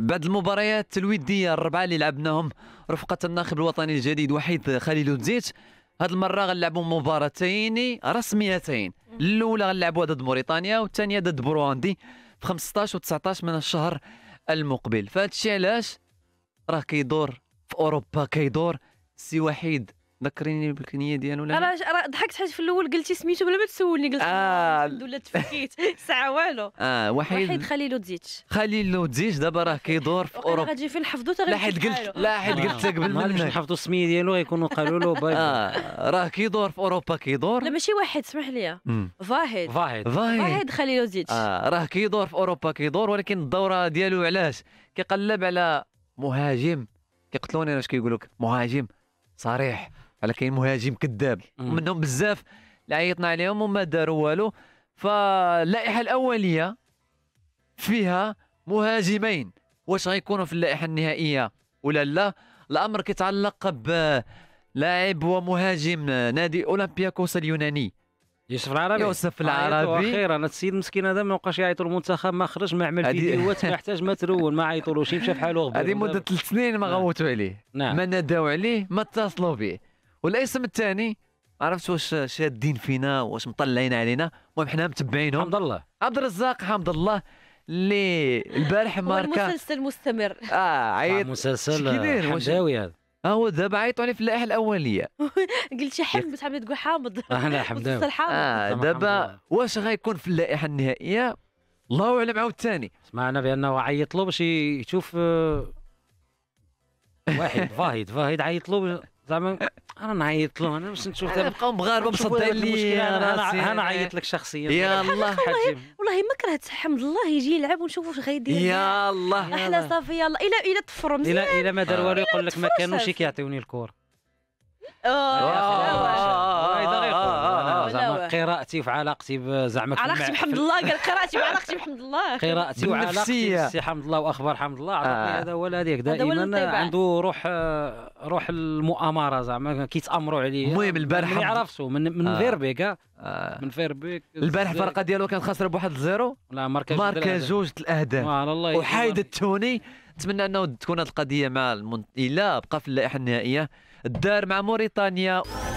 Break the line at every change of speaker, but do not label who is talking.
بعد المباريات الوديه الربعه اللي لعبناهم رفقه الناخب الوطني الجديد وحيد خليل زيت هاد المره غنلعبوا مباراتين رسميتين الاولى غنلعبوها ضد موريتانيا والثانيه ضد بروندي في 15 و 19 من الشهر المقبل فهادشي علاش راه كيدور في اوروبا كيدور سي وحيد ذكريني بالكنيه ديالو لا راه ضحكت حيت في الاول قلتي سميتو بلا ما تسولني قلت آه. الحمد لله تفكيت ساعه والو اه وحيد وحيد خليل لودزيتش خليل لودزيتش دابا راه كيدور في اوروبا غادي فين نحفظو حتى لا حيت قلت لا حيت قلت قبل ما نحفظو السميه ديالو غيكونوا قالوا له باي اه راه كيدور في اوروبا كيدور لا ماشي واحد اسمح لي فاهد فاهد فاهد خليل لودزيتش اه راه كيدور في اوروبا كيدور ولكن الدوره ديالو علاش كيقلب على مهاجم كيقتلوني علاش كيقول لك مهاجم صريح على كاين مهاجم كذاب منهم بزاف اللي عيطنا عليهم وما داروا والو فاللائحه الاوليه فيها مهاجمين واش غيكونوا في اللائحه النهائيه ولا لا الامر كيتعلق بلاعب ومهاجم نادي اولمبياكوس اليوناني
يوسف العربي يوسف العربي اخيرا السيد المسكين هذا ما بقاش يعيط المنتخب ما خرج ما عمل فيديوهات ما احتاج ما ترون ما عيطولوش مشى بحالو غبي هذه مده ثلاث سنين ما نعم. غوتوا عليه
نعم. ما ناداو عليه ما اتصلوا به والاسم الثاني عرفت واش شادين فينا واش مطلعين علينا المهم حنا متبعينهم حمد الله عبد الرزاق حمد الله اللي البارح ماركا المسلسل مستمر اه عيط مسلسل حمداوي هذا آه، هو دابا عليه في اللائحه الاوليه قلت شي حمد بس حمد تقول حامض انا آه، حمداوي اه, آه، دابا واش غيكون في اللائحه النهائيه الله اعلم عاود ثاني
سمعنا بانه عيط له باش يشوف واحد فاهد فاهد عيط له زعما انا نعيط له انا باش نشوف انا نبقاو مغاربه مصدعين لي راسي انا نعيط لك شخصيا يا الله
والله ما كرهت حمد الله يجي يلعب ونشوف واش غيدير يا الله احلى صافي يلا الى الى تفر الى الى ما دار آه. والو يقول لك ما كانوش
كيعطيوني الكور
اه
قراءتي علاقتي زعما علاقتي بحمد الله قال قراءتي وعلاقتي بحمد الله قراءتي وعلاقتي بسي حمد الله واخبار حمد الله عطاتني آه. هذا ولا هذيك دائما عنده روح آه، روح المؤامره زعما كيتامروا عليه المهم البارح ما عرفتو من من آه. فيربيك من فيربيك البارح الفرقه ديالو كانت خاسره بواحد الزيرو لا ماركا ماركا جوج
الاهداف وحايد التوني نتمنى انه تكون هذه القضيه مع المن... الا بقى في اللائحه النهائيه الدار مع موريتانيا